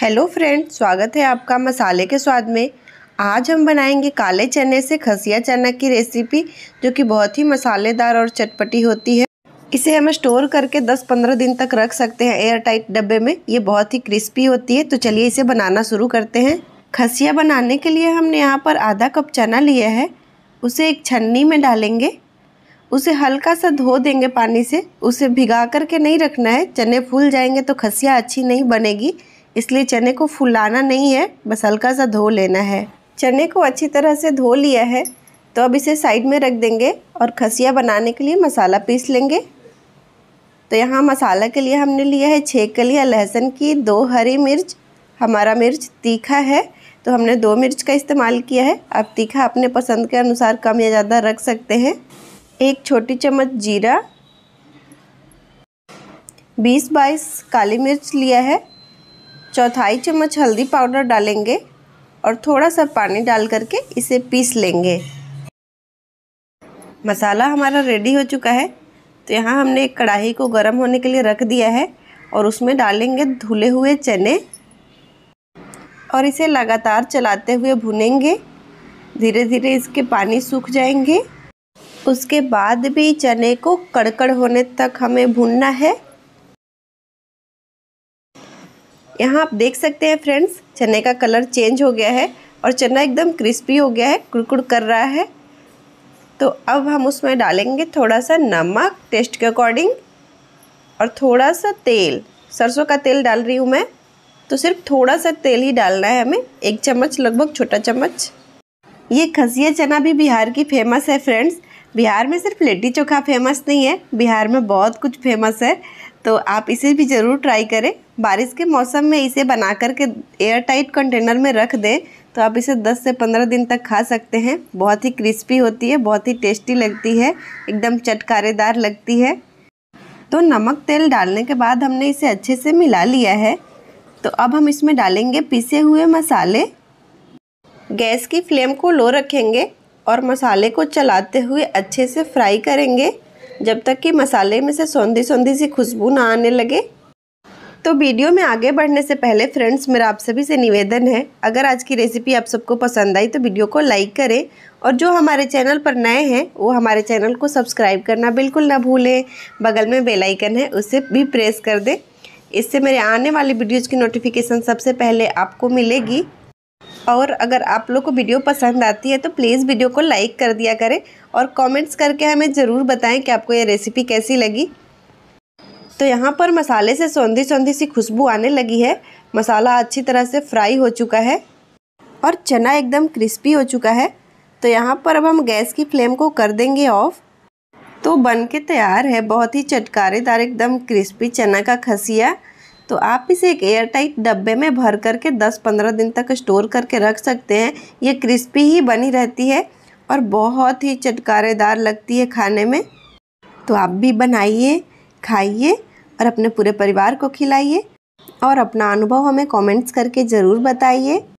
hello friend स्वागत है आपका मसाले के स्वाद में आज हम बनाएंगे काले चने से खसिया चना की रेसिपी जो कि बहुत ही मसालेदार और चटपटी होती है इसे हम स्टोर करके 10-15 दिन तक रख सकते हैं एयर टाइट डब्बे में ये बहुत ही क्रिस्पी होती है तो चलिए इसे बनाना शुरू करते हैं खसिया बनाने के लिए हमने यहाँ पर आधा कप चना लिया है उसे एक छन्नी में डालेंगे उसे हल्का सा धो देंगे पानी से उसे भिगा करके नहीं रखना है चने फूल जाएंगे तो खसिया अच्छी नहीं बनेगी इसलिए चने को फुलाना नहीं है बस हल्का सा धो लेना है चने को अच्छी तरह से धो लिया है तो अब इसे साइड में रख देंगे और खसिया बनाने के लिए मसाला पीस लेंगे तो यहाँ मसाला के लिए हमने लिया है छः कलिया लहसुन की दो हरी मिर्च हमारा मिर्च तीखा है तो हमने दो मिर्च का इस्तेमाल किया है आप तीखा अपने पसंद के अनुसार कम या ज़्यादा रख सकते हैं एक छोटी चम्मच जीरा बीस बाईस काली मिर्च लिया है चौथाई चम्मच हल्दी पाउडर डालेंगे और थोड़ा सा पानी डाल करके इसे पीस लेंगे मसाला हमारा रेडी हो चुका है तो यहाँ हमने एक कढ़ाई को गर्म होने के लिए रख दिया है और उसमें डालेंगे धुले हुए चने और इसे लगातार चलाते हुए भुनेंगे धीरे धीरे इसके पानी सूख जाएंगे उसके बाद भी चने को कड़कड़ होने तक हमें भूनना है यहाँ आप देख सकते हैं फ्रेंड्स चने का कलर चेंज हो गया है और चना एकदम क्रिस्पी हो गया है कुड़कुड़ कर रहा है तो अब हम उसमें डालेंगे थोड़ा सा नमक टेस्ट के अकॉर्डिंग और थोड़ा सा तेल सरसों का तेल डाल रही हूँ मैं तो सिर्फ थोड़ा सा तेल ही डालना है हमें एक चम्मच लगभग छोटा चम्मच ये खसिया चना भी बिहार की फेमस है फ्रेंड्स बिहार में सिर्फ लिट्टी चोखा फेमस नहीं है बिहार में बहुत कुछ फेमस है तो आप इसे भी ज़रूर ट्राई करें बारिश के मौसम में इसे बना कर के एयर टाइट कंटेनर में रख दें तो आप इसे 10 से 15 दिन तक खा सकते हैं बहुत ही क्रिस्पी होती है बहुत ही टेस्टी लगती है एकदम चटकारेदार लगती है तो नमक तेल डालने के बाद हमने इसे अच्छे से मिला लिया है तो अब हम इसमें डालेंगे पीसे हुए मसाले गैस की फ्लेम को लो रखेंगे और मसाले को चलाते हुए अच्छे से फ्राई करेंगे जब तक कि मसाले में से सौंधी सौंधी सी खुशबू ना आने लगे तो वीडियो में आगे बढ़ने से पहले फ्रेंड्स मेरा आप सभी से निवेदन है अगर आज की रेसिपी आप सबको पसंद आई तो वीडियो को लाइक करें और जो हमारे चैनल पर नए हैं वो हमारे चैनल को सब्सक्राइब करना बिल्कुल ना भूलें बगल में बेल आइकन है उसे भी प्रेस कर दें इससे मेरे आने वाली वीडियोज़ की नोटिफिकेशन सबसे पहले आपको मिलेगी और अगर आप लोग को वीडियो पसंद आती है तो प्लीज़ वीडियो को लाइक कर दिया करें और कमेंट्स करके हमें ज़रूर बताएं कि आपको ये रेसिपी कैसी लगी तो यहाँ पर मसाले से सौंधी सौंधी सी खुशबू आने लगी है मसाला अच्छी तरह से फ्राई हो चुका है और चना एकदम क्रिस्पी हो चुका है तो यहाँ पर अब हम गैस की फ्लेम को कर देंगे ऑफ़ तो बन के तैयार है बहुत ही चटकारेदार एकदम क्रिस्पी चना का खसिया तो आप इसे एक एयरटाइट डब्बे में भर करके 10-15 दिन तक स्टोर करके रख सकते हैं ये क्रिस्पी ही बनी रहती है और बहुत ही चटकारेदार लगती है खाने में तो आप भी बनाइए खाइए और अपने पूरे परिवार को खिलाइए और अपना अनुभव हमें कमेंट्स करके ज़रूर बताइए